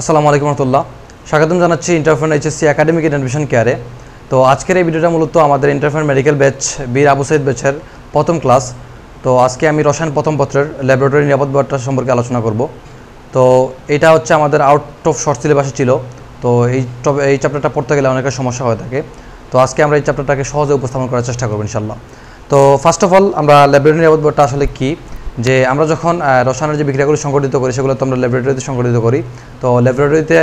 আসসালামু আলাইকুম রহমতুল্লাহ স্বাগতম জানাচ্ছি ইন্টারফেন এইচএসসি একাডেমিক অ্যাডমিশন কেয়ারে তো আজকের এই ভিডিওটা মূলত আমাদের ইন্টারফেন মেডিকেল ব্যাচ বীর আবু সৈদ ব্যাচের প্রথম ক্লাস তো আজকে আমি রসায়ন প্রথম পত্রের ল্যাবরেটরি বার্তা সম্পর্কে আলোচনা করব তো এটা হচ্ছে আমাদের আউট অফ শর্ট সিলেবাসে ছিল তো এই এই চ্যাপ্টারটা পড়তে গেলে অনেকের সমস্যা হয়ে থাকে তো আজকে আমরা এই চ্যাপ্টারটাকে সহজে উপস্থাপন করার চেষ্টা করবো ইনশাল্লাহ তো ফার্স্ট অফ অল আমরা ল্যাবরেটরি বার্তা আসলে কী যে আমরা যখন রসায়নের যে বিক্রিয়াগুলো সংগঠিত করি সেগুলো তো আমরা ল্যাবরেটরিতে সংগঠিত করি তো ল্যাবরেটরিতে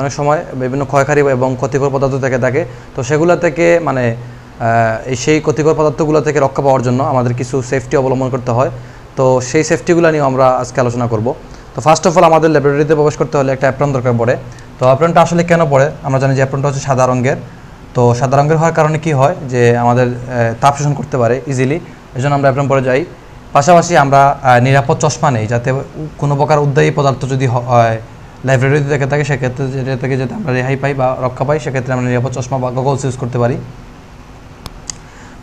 অনেক সময় বিভিন্ন ক্ষয়কারী এবং ক্ষতিকর পদার্থ থেকে থাকে তো সেগুলো থেকে মানে সেই ক্ষতিকর পদার্থগুলো থেকে রক্ষা পাওয়ার জন্য আমাদের কিছু সেফটি অবলম্বন করতে হয় তো সেই সেফটিগুলো নিয়ে আমরা আজকে আলোচনা করব তো ফার্স্ট অফ অল আমাদের ল্যাবরেটরিতে প্রবেশ করতে হলে একটা অ্যাপ্রন দরকার পড়ে তো অ্যাপ্রনটা আসলে কেন পড়ে আমরা জানি যে অ্যাপ্রনটা হচ্ছে সাদা রঙের তো সাদা রঙের হওয়ার কারণে কি হয় যে আমাদের তাপ শোষণ করতে পারে ইজিলি এই জন্য আমরা অ্যাপ্রন পরে যাই পাশাপাশি আমরা নিরাপদ চশমা নেই যাতে কোনো প্রকার উদ্যায়ী পদার্থ যদি হয় লাইব্রেরিতে থেকে থাকে সেক্ষেত্রে যেটা থেকে যাতে আমরা রেহাই পাই বা রক্ষা পাই সেক্ষেত্রে আমরা নিরাপদ চশমা বা গগলস ইউজ করতে পারি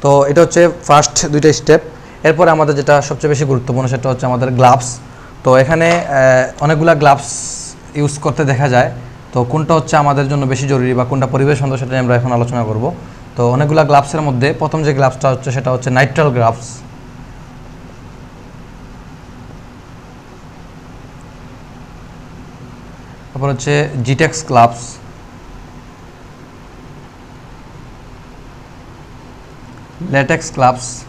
তো এটা হচ্ছে ফার্স্ট দুইটা স্টেপ এরপরে আমাদের যেটা সবচেয়ে বেশি গুরুত্বপূর্ণ সেটা হচ্ছে আমাদের গ্লাভস তো এখানে অনেকগুলা গ্লাভস ইউজ করতে দেখা যায় তো কোনটা হচ্ছে আমাদের জন্য বেশি জরুরি বা কোনটা পরিবেশ সন্দেহ সেটা আমরা এখন আলোচনা করব তো অনেকগুলা গ্লাভসের মধ্যে প্রথম যে গ্লাভসটা হচ্ছে সেটা হচ্ছে নাইট্রাল গ্লাভস তারপর হচ্ছে জিটেক্স ক্লাবস লেটেক্স ক্লাবস পিভিসি বা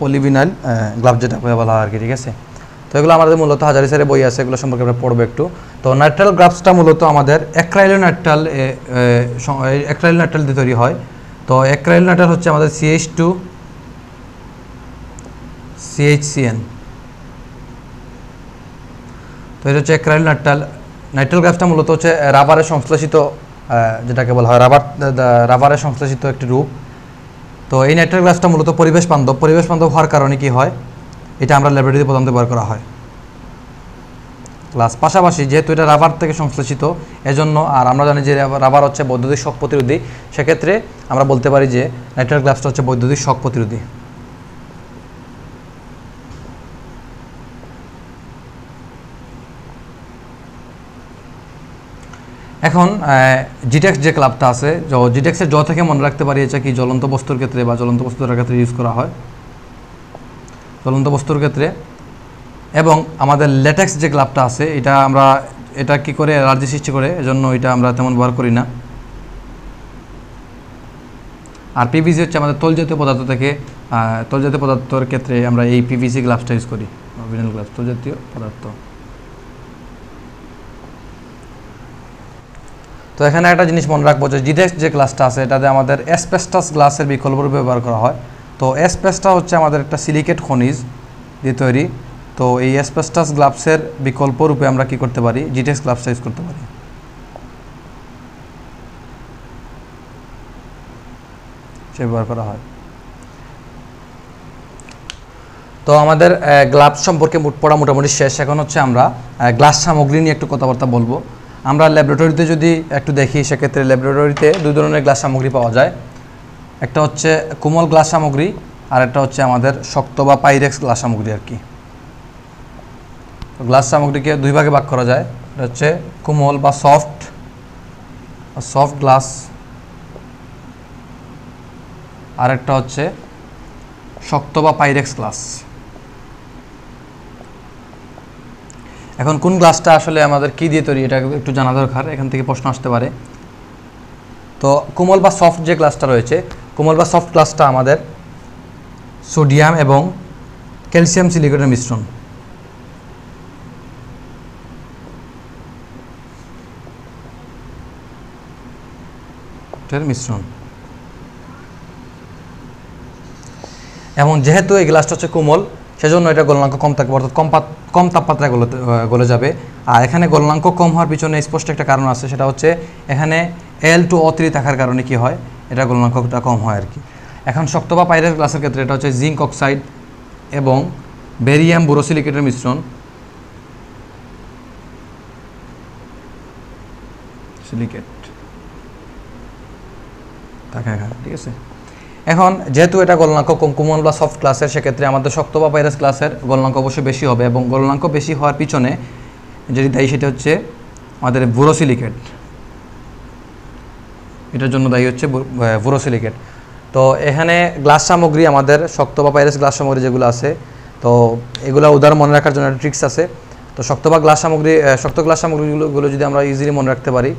পলিভিনাইল গ্লাভ যেটা বলা আর কি ঠিক আছে তো এগুলো আমাদের মূলত হাজারি স্যারে বই আছে এগুলো সম্পর্কে আমরা পড়বো একটু তো নাইট্রাল গ্রাফসটা মূলত আমাদের অ্যাক্রাইলো নাইট্রাল অ্যাক্রাইল নাইট্রাল দিয়ে তৈরি হয় তো অ্যাক্রাইল নাইট্রাল হচ্ছে আমাদের সিএইচ টু সিএইচসিএন তো এটা হচ্ছে ক্রাইল নাইট্রাল নাইট্রেল গ্যাসটা মূলত হচ্ছে রাবারে সংশ্লেষিত যেটাকে বলা হয় রাবার রাবারে সংশ্লেষিত একটি রূপ তো এই নাইট্রাল গ্যাসটা মূলত পরিবেশ বান্ধব পরিবেশ বান্ধব হওয়ার কারণে কি হয় এটা আমরা ল্যাবরেটরিতে প্রধানত ব্যবহার করা হয় প্লাস পাশাপাশি যেহেতু এটা রাবার থেকে সংশ্লেষিত এজন্য আর আমরা জানি যে রাবার হচ্ছে বৈদ্যুতিক শক প্রতিরোধী সেক্ষেত্রে আমরা বলতে পারি যে নাইট্রাল গ্লাসটা হচ্ছে বৈদ্যুতিক শক প্রতিরোধী এখন জিটেক্স যে ক্লাবটা আছে জিটেক্সের জ থেকে মনে রাখতে পারি এটা কি জ্বলন্ত বস্তুর ক্ষেত্রে বা জ্বলন্ত বস্তুর ক্ষেত্রে ইউজ করা হয় জ্বলন্ত বস্তুর ক্ষেত্রে এবং আমাদের লেটেক্স যে ক্লাবটা আছে এটা আমরা এটা কি করে অ্যালার্জি সৃষ্টি করে এজন্য এটা আমরা তেমন ব্যবহার করি না আর পিভিসি হচ্ছে আমাদের তলজাতীয় পদার্থ থেকে তলজাতীয় পদার্থর ক্ষেত্রে আমরা এই পিভিসি গ্লাভসটা ইউজ করি ভিনাল গ্লাভস তলজাতীয় পদার্থ তো এখানে একটা জিনিস মনে রাখবো যে জিডেক্স যে গ্লাসটা আছে এটাতে আমাদের অ্যাসপেস্টাস গ্লাসের বিকল্প ব্যবহার করা হয় তো অ্যাসপেস্টা হচ্ছে আমাদের একটা সিলিকেট খনিজ দিয়ে তৈরি তো এই অ্যাসপেস্টাস গ্লাভসের বিকল্প রূপে আমরা কি করতে পারি জিডেক্স গ্লাভসটা ইউজ করতে পারি সে ব্যবহার করা হয় তো আমাদের গ্লাভস সম্পর্কে পড়া মোটামুটি শেষ এখন হচ্ছে আমরা গ্লাস সামগ্রী নিয়ে একটু কথাবার্তা বলবো আমরা ল্যাবরেটরিতে যদি একটু দেখি সেক্ষেত্রে ল্যাবরেটরিতে দুই ধরনের গ্লাস সামগ্রী পাওয়া যায় একটা হচ্ছে কোমল গ্লাস সামগ্রী আর একটা হচ্ছে আমাদের শক্ত বা পাইরেক্স গ্লাস সামগ্রী আর কি গ্লাস সামগ্রীকে দুই ভাগে ভাগ করা যায় এটা হচ্ছে কোমল বা সফট সফট গ্লাস আর একটা হচ্ছে শক্ত বা পাইরেক্স গ্লাস এখন কোন গ্লাসটা আসলে আমাদের কি দিয়ে তৈরি এটা একটু জানা দরকার এখান থেকে প্রশ্ন আসতে পারে তো কোমল বা সফট যে গ্লাসটা রয়েছে কোমল বা সফট গ্লাসটা আমাদের সোডিয়াম এবং ক্যালসিয়াম সিলিকেটের মিশ্রণ মিশ্রণ এবং যেহেতু এই গ্লাসটা হচ্ছে কোমল সেজন্য এটা গলনাঙ্ক কম থাকবে অর্থাৎ কম কম তাপমাত্রায় গলে গলে যাবে আর এখানে গলনাঙ্ক কম হওয়ার পিছনে স্পষ্ট একটা কারণ আছে সেটা হচ্ছে এখানে এল টু অ থ্রি থাকার কারণে কি হয় এটা গলনাঙ্কটা কম হয় আর কি এখন শক্ত বা পাইরাস গ্লাসের ক্ষেত্রে এটা হচ্ছে জিঙ্ক অক্সাইড এবং বেরিয়াম বোরোসিলিকেটের মিশ্রণ সিলিকেট থাকে ঠিক আছে এখন যেহেতু এটা গলনাঙ্ক কুমন বা সফট ক্লাসের সেক্ষেত্রে আমাদের শক্ত বা ভাইরাস ক্লাসের গলনাঙ্ক অবশ্যই বেশি হবে এবং গলনাঙ্ক বেশি হওয়ার পিছনে যেটি দায়ী সেটা হচ্ছে আমাদের ভুরোসিলিকেট এটার জন্য দায়ী হচ্ছে ভুরোসিলিকেট তো এখানে গ্লাস সামগ্রী আমাদের শক্ত বা ভাইরাস গ্লাস সামগ্রী যেগুলো আছে তো এগুলো উদাহরণ মনে রাখার জন্য একটা ট্রিক্স আছে তো শক্ত বা গ্লাস সামগ্রী শক্ত গ্লাস সামগ্রীগুলো যদি আমরা ইজিলি মনে রাখতে পারি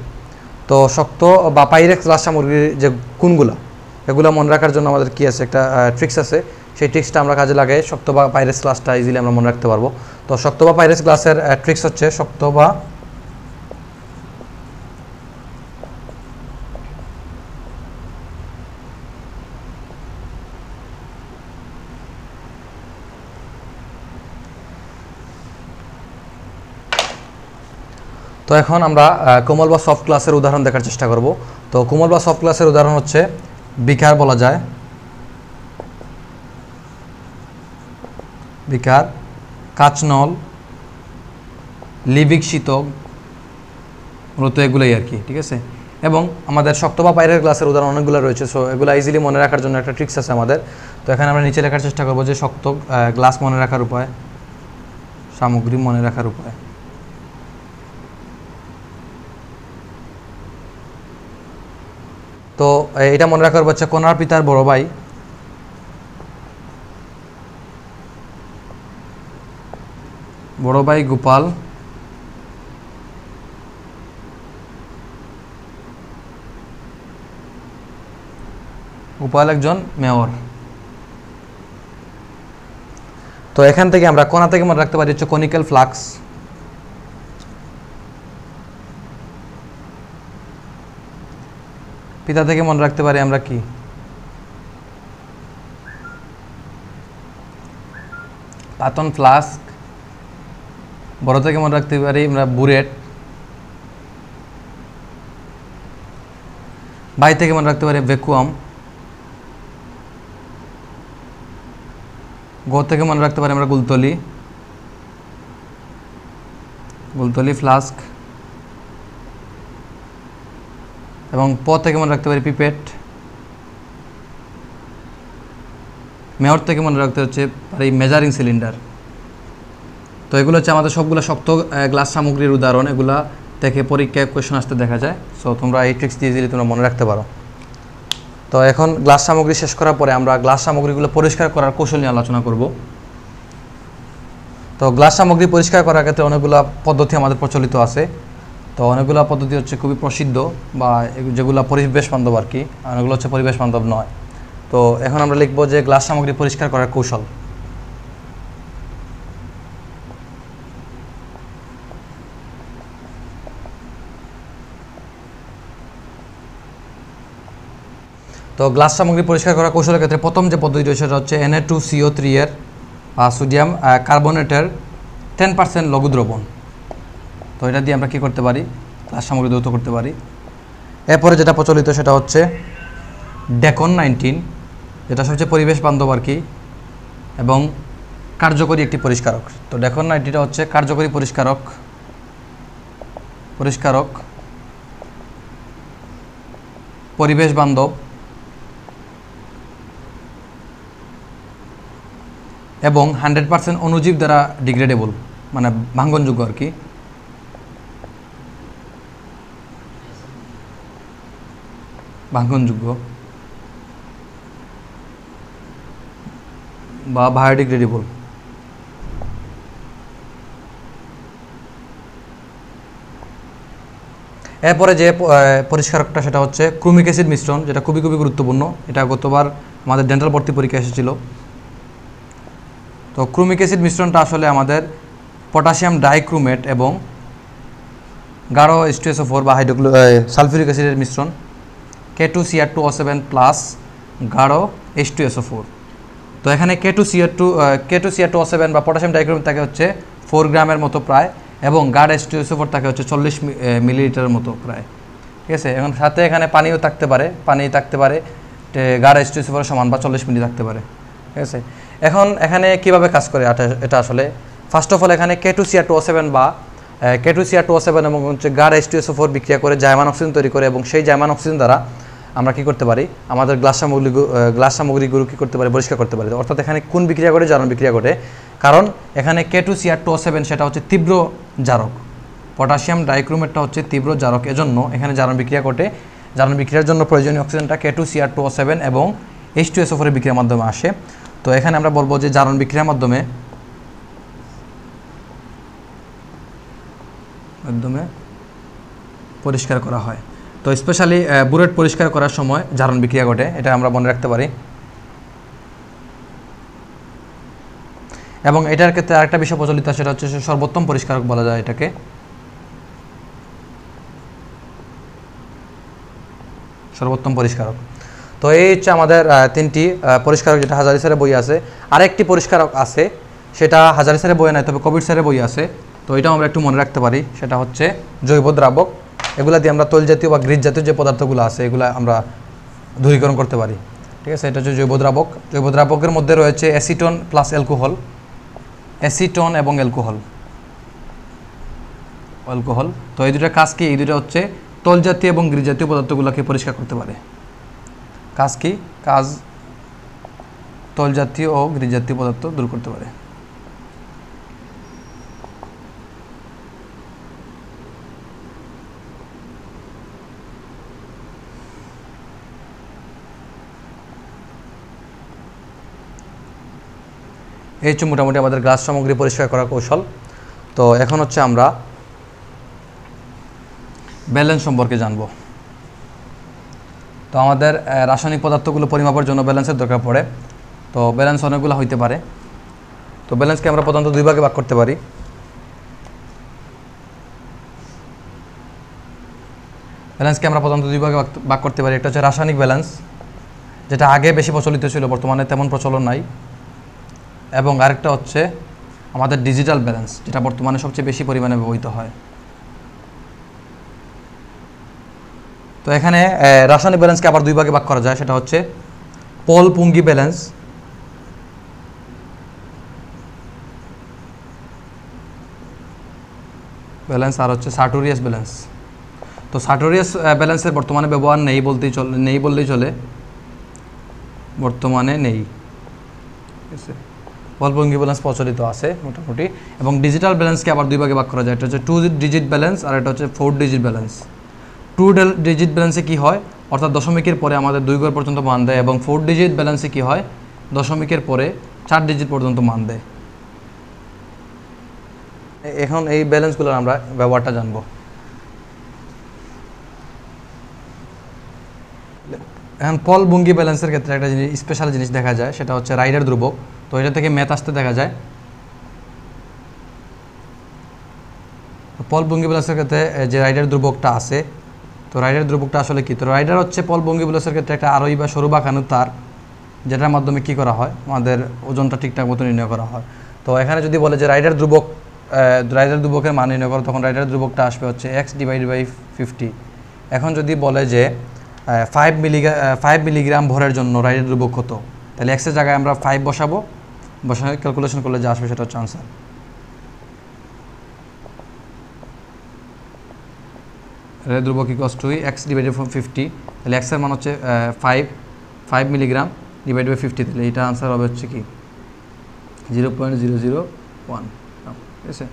তো শক্ত বা পাইরেক্স গ্লাস সামগ্রীর যে কোনগুলো এগুলো মনে রাখার জন্য আমাদের কি আছে একটা ট্রিক্স আছে সেই ট্রিক্সটা আমরা কাজে লাগাই শক্ত বা পাইরেস ক্লাসটা ইজিলি আমরা মনে রাখতে পারবো তো শক্ত বা পাইরেস ক্লাসের ট্রিক্স হচ্ছে শক্ত বা তো এখন আমরা কোমল বা সফট ক্লাসের উদাহরণ দেখার চেষ্টা করব তো কোমল বা সফট ক্লাসের উদাহরণ হচ্ছে বিকার বলা যায় বিকার কাচনল লিভিক শীতক মূলত এগুলোই আর কি ঠিক আছে এবং আমাদের শক্ত বা বাইরের গ্লাসের উদাহরণ অনেকগুলো রয়েছে সো এগুলো ইজিলি মনে রাখার জন্য একটা ট্রিক্স আছে আমাদের তো এখানে আমরা নিচে লেখার চেষ্টা করবো যে শক্ত গ্লাস মনে রাখার উপায় সামগ্রী মনে রাখার উপায় তো এটা মনে রাখার হচ্ছে কোনার পিতার বড় ভাই বড় ভাই গোপাল গোপাল একজন মেয়র তো এখান থেকে আমরা কোনা থেকে মনে রাখতে পারি হচ্ছে কনিক্যাল ফ্লাক্স পিতা থেকে মনে রাখতে পারি আমরা কি পাতন ফ্লাস্ক বড় থেকে মনে রাখতে পারি আমরা বুরেট ভাই থেকে মনে রাখতে পারি ভ্যাকুয়াম গো থেকে মনে রাখতে পারি আমরা গুলতলি গুলতলি ফ্লাস্ক এবং পথে কেমন রাখতে পারি পিপেট মেয়র থেকে মনে রাখতে হচ্ছে এই মেজারিং সিলিন্ডার তো এগুলো হচ্ছে আমাদের সবগুলো শক্ত গ্লাস সামগ্রীর উদাহরণ এগুলা থেকে পরীক্ষায় কোয়েশন আসতে দেখা যায় সো তোমরা এই ট্রিক্স দিয়ে দিলে তোমরা মনে রাখতে পারো তো এখন গ্লাস সামগ্রী শেষ করার পরে আমরা গ্লাস সামগ্রীগুলো পরিষ্কার করার কৌশল নিয়ে আলোচনা করব তো গ্লাস সামগ্রী পরিষ্কার করার ক্ষেত্রে অনেকগুলো পদ্ধতি আমাদের প্রচলিত আছে তো অনেকগুলো পদ্ধতি হচ্ছে খুবই প্রসিদ্ধ বা যেগুলো পরিবেশ বান্ধব আর কি অনেকগুলো হচ্ছে পরিবেশ বান্ধব নয় তো এখন আমরা লিখবো যে গ্লাস সামগ্রী পরিষ্কার করার কৌশল তো গ্লাস সামগ্রী পরিষ্কার করার কৌশলের ক্ষেত্রে প্রথম যে পদ্ধতি রয়েছে সেটা হচ্ছে এনএ টু সিও থ্রি এর সোডিয়াম কার্বনেটের টেন পার্সেন্ট লঘুদ্রবণ তো এটা দিয়ে আমরা কী করতে পারি ক্লাস সামগ্রী দ্রুত করতে পারি এরপরে যেটা প্রচলিত সেটা হচ্ছে ডেকন নাইনটিন যেটা সবচেয়ে পরিবেশ বান্ধব আর কি এবং কার্যকরী একটি পরিষ্কারক তো ডেকন নাইনটিটা হচ্ছে কার্যকরী পরিষ্কারক পরিষ্কারক পরিবেশ বান্ধব এবং হান্ড্রেড পার্সেন্ট অনুজীব দ্বারা ডিগ্রেডেবল মানে ভাঙ্গনযোগ্য আর কি ভাঙ্গনযোগ্য বা বায়োডিগ্রেডেবল এরপরে যে পরিষ্কারকটা সেটা হচ্ছে ক্রুমিক অ্যাসিড মিশ্রণ যেটা খুবই খুবই গুরুত্বপূর্ণ এটা গতবার আমাদের ডেন্টাল ভর্তি পরীক্ষা এসেছিল তো ক্রুমিক অ্যাসিড মিশ্রণটা আসলে আমাদের পটাশিয়াম ডাইক্রুমেট এবং গাঢ় স্টেসোফোর বা হাইড্রোক্লো সালফিউরিক অ্যাসিডের মিশ্রণ K two CR two O seven plus গাঢ় এইচ টু এসও ফোর তো এখানে K two CR two K two CR two seven বা পটাশিয়াম ডাইক্রোমেট থাকে হচ্ছে ফোর গ্রামের মতো প্রায় এবং গাঢ় এইচ টু এসও ফোর থাকে হচ্ছে চল্লিশ মিলিলিটারের মতো প্রায় ঠিক আছে এখন সাথে এখানে পানিও থাকতে পারে পানি থাকতে পারে গাঢ় এইচ টু সমান বা চল্লিশ মিলি থাকতে পারে ঠিক আছে এখন এখানে কিভাবে কাজ করে এটা আসলে ফার্স্ট অফ অল এখানে K two CR two O seven বা কেটুসিয়া টু সেভেন এবং হচ্ছে গার এস টু এসও ফোর বিক্রিয়া করে জায়মান অক্সিজেন তৈরি করে এবং সেই জায়মান অক্সিজেন দ্বারা আমরা কি করতে পারি আমাদের গ্লাস সামগ্রী গ্লাস সামগ্রীগুলো কী করতে পারি পরিষ্কার করতে পারি অর্থাৎ এখানে কোন বিক্রিয়া করে জারণ বিক্রিয়া ঘটে কারণ এখানে K two CR two seven সেটা হচ্ছে তীব্র জারক পটাশিয়াম ডাইক্রোমেটটা হচ্ছে তীব্র জারক এজন্য এখানে জারণ বিক্রিয়া ঘটে জারণ বিক্রিয়ার জন্য প্রয়োজনীয় অক্সিজেনটা K two CR two seven এবং এইচ টু এসোফোরের বিক্রিয়ার মাধ্যমে আসে তো এখানে আমরা বলবো যে জারণ বিক্রিয়ার মাধ্যমে মাধ্যমে পরিষ্কার করা হয় তো স্পেশালি বুলেট পরিষ্কার করার সময় জারণ বিক্রিয়া ঘটে এটা আমরা মনে রাখতে পারি এবং এটার ক্ষেত্রে আরেকটা বিষয় প্রচলিত সেটা হচ্ছে সর্বোত্তম পরিষ্কারক বলা যায় এটাকে সর্বোত্তম পরিষ্কারক তো এই হচ্ছে আমাদের তিনটি পরিষ্কারক যেটা হাজারি স্যারের বই আছে আরেকটি পরিষ্কারক আছে সেটা হাজারি স্যারের বই নয় তবে কোভিড স্যারের বই আছে তো এটাও আমরা একটু মনে রাখতে পারি সেটা হচ্ছে জৈব দ্রাবক এগুলা দিয়ে আমরা তৈল জাতীয় বা গ্রিজ জাতীয় যে পদার্থগুলো আছে এগুলা আমরা দূরীকরণ করতে পারি ঠিক আছে এটা হচ্ছে জৈব দ্রাবক জৈব দ্রাবকের মধ্যে রয়েছে অ্যাসিটন প্লাস অ্যালকোহল অ্যাসিটন এবং অ্যালকোহল অ্যালকোহল তো এই দুটা কাজ কি এই দুটা হচ্ছে তল জাতীয় এবং গ্রিজ জাতীয় পদার্থগুলোকে পরিষ্কার করতে পারে কাজ কি কাজ তল জাতীয় ও গ্রিজ জাতীয় পদার্থ দূর করতে পারে এই হচ্ছে মোটামুটি আমাদের গ্লাস সামগ্রী পরিষ্কার করার কৌশল তো এখন হচ্ছে আমরা ব্যালেন্স সম্পর্কে জানব তো আমাদের রাসায়নিক পদার্থগুলো পরিমাপের জন্য ব্যালেন্সের দরকার পড়ে তো ব্যালেন্স অনেকগুলো হইতে পারে তো ব্যালেন্সকে আমরা প্রধানত দুই ভাগে ভাগ করতে পারি ব্যালেন্সকে আমরা প্রধানত দুই ভাগে ভাগ করতে পারি একটা হচ্ছে রাসায়নিক ব্যালেন্স যেটা আগে বেশি প্রচলিত ছিল বর্তমানে তেমন প্রচলন নাই এবং আরেকটা হচ্ছে আমাদের ডিজিটাল ব্যালেন্স যেটা বর্তমানে সবচেয়ে বেশি পরিমাণে ব্যবহৃত হয় তো এখানে রাসায়নিক ব্যালেন্সকে আবার দুই ভাগে ভাগ করা যায় সেটা হচ্ছে পল পুঙ্গি ব্যালেন্স ব্যালেন্স আর হচ্ছে সার্টোরিয়াস ব্যালেন্স তো সাটোরিয়াস ব্যালেন্সের বর্তমানে ব্যবহার নেই বলতেই চলে নেই বললেই চলে বর্তমানে নেই ঠিক আছে ভলভঙ্গি ব্যালেন্স প্রচলিত আছে মোটামুটি এবং ডিজিটাল ব্যালেন্সকে আবার দুই ভাগে ভাগ করা যায় এটা হচ্ছে টু ডিজিট ব্যালেন্স আর এটা হচ্ছে four digit balance two digit ব্যালেন্সে কি হয় অর্থাৎ দশমিকের পরে আমাদের দুই গড় পর্যন্ত মান দেয় এবং ফোর ডিজিট ব্যালেন্সে কি হয় দশমিকের পরে চার ডিজিট পর্যন্ত মান দেয় এখন এই ব্যালেন্সগুলোর আমরা ব্যবহারটা জানবো এখন পল বঙ্গি ব্যালেন্সের ক্ষেত্রে একটা জিনিস স্পেশাল জিনিস দেখা যায় সেটা হচ্ছে রাইডার ধ্রুবক তো এটা থেকে ম্যাথ আসতে দেখা যায় পল বঙ্গিবিলাসের ক্ষেত্রে যে রাইডার দুর্ভোগটা আছে তো রাইডার দুর্ভোগটা আসলে কী তো রাইডার হচ্ছে পল বঙ্গিবিলাসের ক্ষেত্রে একটা আরোই বা সরু বাঁকানো তার যেটার মাধ্যমে কি করা হয় আমাদের ওজনটা ঠিকঠাক মতো নির্ণয় করা হয় তো এখানে যদি বলে যে রাইডার দুর্ভোগ রাইডার দুর্ভোগের মান নির্ণয় করো তখন রাইডার দুর্ভোগটা আসবে হচ্ছে এক্স ডিভাইড বাই ফিফটি এখন যদি বলে যে ফাইভ মিলিগ্রাম ফাইভ মিলিগ্রাম ভরের জন্য রাইডার দুর্ভোগ কত তাহলে এক্সের জায়গায় আমরা ফাইভ বসাবো বসে ক্যালকুলেশন করলে যা আসবে সেটা হচ্ছে আনসার রে ধ্রুবক ইকস two x divided four fifty তাহলে এক্সের মান হচ্ছে five five milligram divide by fifty তাহলে এটা আনসার হবে হচ্ছে কি zero point zero zero one ঠিক আছে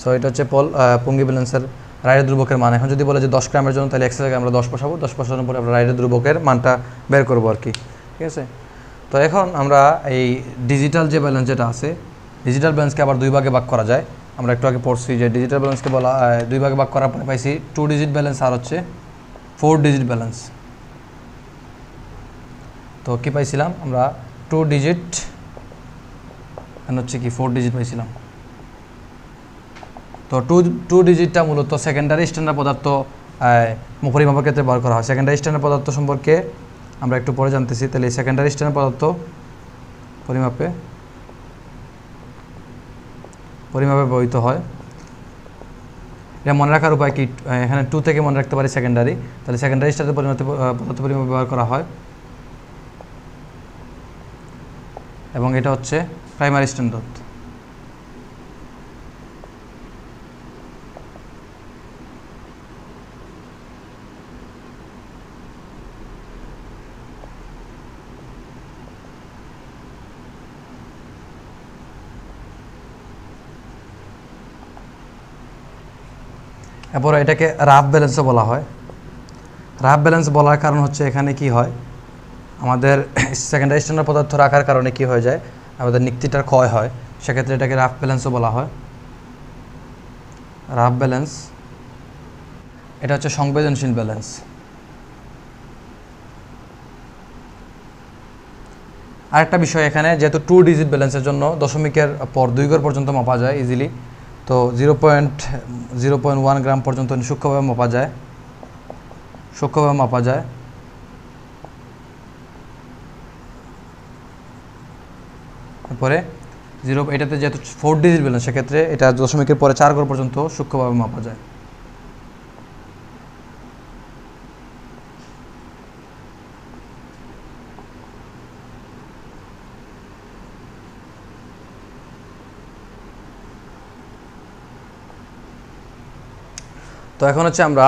সো এটা হচ্ছে পল পঙ্গি ব্যালেন্সের রাইডের ধ্রুবকের মান এখন যদি বলে যে দশ গ্রামের জন্য তাহলে এক্সের আমরা দশ বসাবো দশ বসানোর পরে আমরা রাইডের ধ্রুবকের মানটা বের করবো আর কি ঠিক আছে তো এখন আমরা এই ডিজিটাল যে ব্যালেন্স যেটা আছে ডিজিটাল ব্যালেন্সকে আবার দুই ভাগে ভাগ করা যায় আমরা একটু আগে পড়ছি যে ডিজিটাল ব্যালেন্সকে বলা দুই ভাগে ভাগ করার পরে পাইছি টু ডিজিট ব্যালেন্স আর হচ্ছে ফোর ডিজিট ব্যালেন্স তো কী পাইছিলাম আমরা টু ডিজিট হচ্ছে কি ফোর ডিজিট পাইছিলাম তো টু টু ডিজিটটা মূলত সেকেন্ডারি স্ট্যান্ডার্ড পদার্থ মুখরিমাপের ক্ষেত্রে ব্যবহার করা হয় সেকেন্ডারি স্ট্যান্ডার্ড পদার্থ সম্পর্কে আমরা একটু পরে জানতেছি তাহলে সেকেন্ডারি স্ট্যান্ড পদার্থ পরিমাপে পরিমাপে ব্যবহৃত হয় এটা মনে রাখার উপায় কি এখানে টু থেকে মনে রাখতে পারি সেকেন্ডারি তাহলে সেকেন্ডারি স্টারে পরিমাপে পদার্থ পরিমাপ ব্যবহার করা হয় এবং এটা হচ্ছে প্রাইমারি স্ট্যান্ডার্ড এরপর এটাকে রাফ ব্যালেন্সও বলা হয় রাফ ব্যালেন্স বলার কারণ হচ্ছে এখানে কি হয় আমাদের সেকেন্ডারি স্ট্যান্ডার্ড পদার্থ রাখার কারণে কি হয়ে যায় আমাদের নিক্তিটার ক্ষয় হয় সেক্ষেত্রে এটাকে রাফ ব্যালেন্সও বলা হয় রাফ ব্যালেন্স এটা হচ্ছে সংবেদনশীল ব্যালেন্স আরেকটা বিষয় এখানে যেহেতু টু ডিজিট ব্যালেন্সের জন্য দশমিকের পর দুই ঘর পর্যন্ত মাপা যায় ইজিলি তো zero point zero point one gram পর্যন্ত সূক্ষ্মভাবে মাপা যায় সূক্ষ্মভাবে মাপা যায় তারপরে জিরো এটাতে যেহেতু ফোর ডিজিট বললেন সেক্ষেত্রে এটা দশমিকের পরে চার গড় পর্যন্ত সূক্ষ্মভাবে মাপা যায় তো এখন হচ্ছে আমরা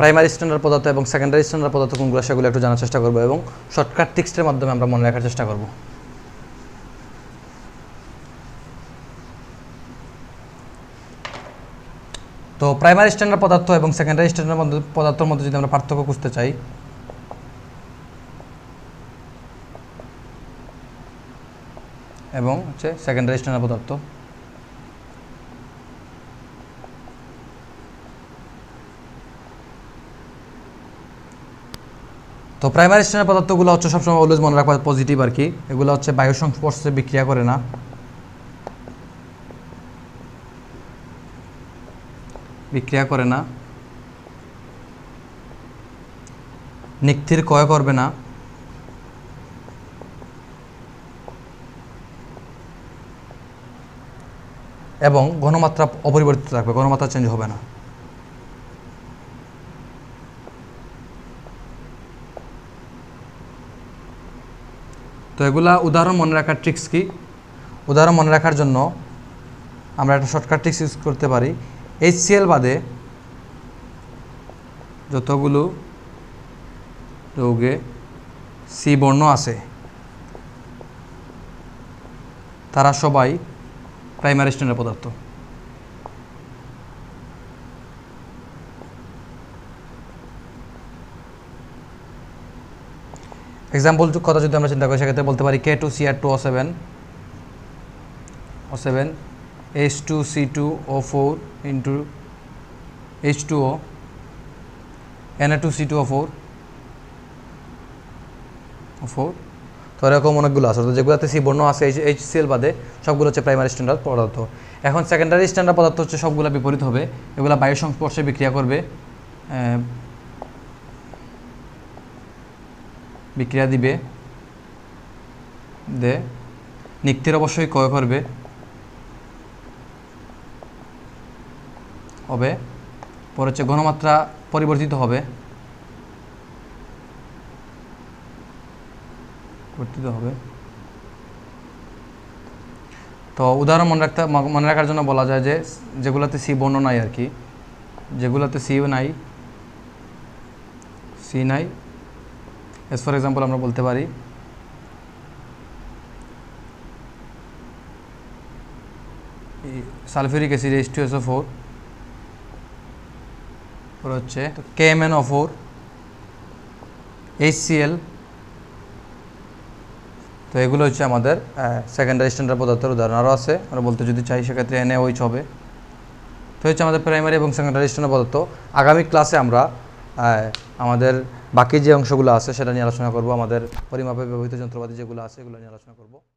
প্রাইমারি স্ট্যান্ডার্ড পদার্থ এবং সেকেন্ডারি স্ট্যান্ডার্ড পদার্থ কোনগুলো সেগুলো একটু জানার চেষ্টা করবো এবং শর্টকাট টিক্সটের মাধ্যমে আমরা মনে রাখার চেষ্টা করব তো প্রাইমারি স্ট্যান্ডার্ড পদার্থ এবং সেকেন্ডারি স্ট্যান্ডার্ড পদার্থের মধ্যে যদি আমরা পার্থক্য খুঁজতে চাই এবং হচ্ছে সেকেন্ডারি স্ট্যান্ডার্ড পদার্থ তো প্রাইমারি স্ট্যান্ডার্ড পদার্থগুলো হচ্ছে সবসময় অলওয়েজ মনে রাখবো পজিটিভ আর কি এগুলো হচ্ছে বায়ু সংস্পর্শে বিক্রিয়া করে না বিক্রিয়া করে না নিক্তির ক্রয় করবে না এবং ঘনমাত্রা অপরিবর্তিত থাকবে ঘনমাত্রা চেঞ্জ হবে না তো এগুলা উদাহরণ মনে রাখার ট্রিক্স কি উদাহরণ মনে রাখার জন্য আমরা একটা শর্টকাট ট্রিক্স ইউজ করতে পারি এইচসিএল বাদে যতগুলো রোগে সি বর্ণ আছে তারা সবাই প্রাইমারি স্ট্যান্ডার্ড পদার্থ এক্সাম্পল কথা যদি আমরা চিন্তা করি সেক্ষেত্রে বলতে পারি K two C R two O seven O seven H two C two O four into H two O N A two C two O four O four তো এরকম অনেকগুলো আছে যেগুলোতে সি বর্ণ আছে এইচ এইচ সিএল বাদে সবগুলো হচ্ছে প্রাইমারি স্ট্যান্ডার্ড পদার্থ এখন সেকেন্ডারি স্ট্যান্ডার্ড পদার্থ হচ্ছে সবগুলো বিপরীত হবে এগুলো বায়ু সংস্পর্শে বিক্রিয়া করবে বিক্রিয়া দিবে দে নিক্তির অবশ্যই ক্রয় করবে হবে পরে হচ্ছে ঘনমাত্রা পরিবর্তিত হবে পরিবর্তিত হবে তো উদাহরণ মনে রাখতে মনে রাখার জন্য বলা যায় যে যেগুলোতে সি বর্ণ নাই আর কি যেগুলোতে সিও নাই সি নাই এস ফর এক্সাম্পল আমরা বলতে পারি sulphuric acid H two SO four K M KMN O four C L তো এগুলো হচ্ছে আমাদের সেকেন্ডারি স্ট্যান্ডার্ড পদার্থের উদাহরণ আরও আছে আমরা বলতে যদি চাই সেক্ষেত্রে এনএওইচ হবে তো হচ্ছে আমাদের প্রাইমারি এবং সেকেন্ডারি স্ট্যান্ডার্ড পদার্থ আগামী ক্লাসে আমরা আমাদের বাকি যে অংশগুলো আছে সেটা নিয়ে আলোচনা করব আমাদের পরিমাপে ব্যবহৃত যন্ত্রপাতি যেগুলো আছে এগুলো নিয়ে আলোচনা করব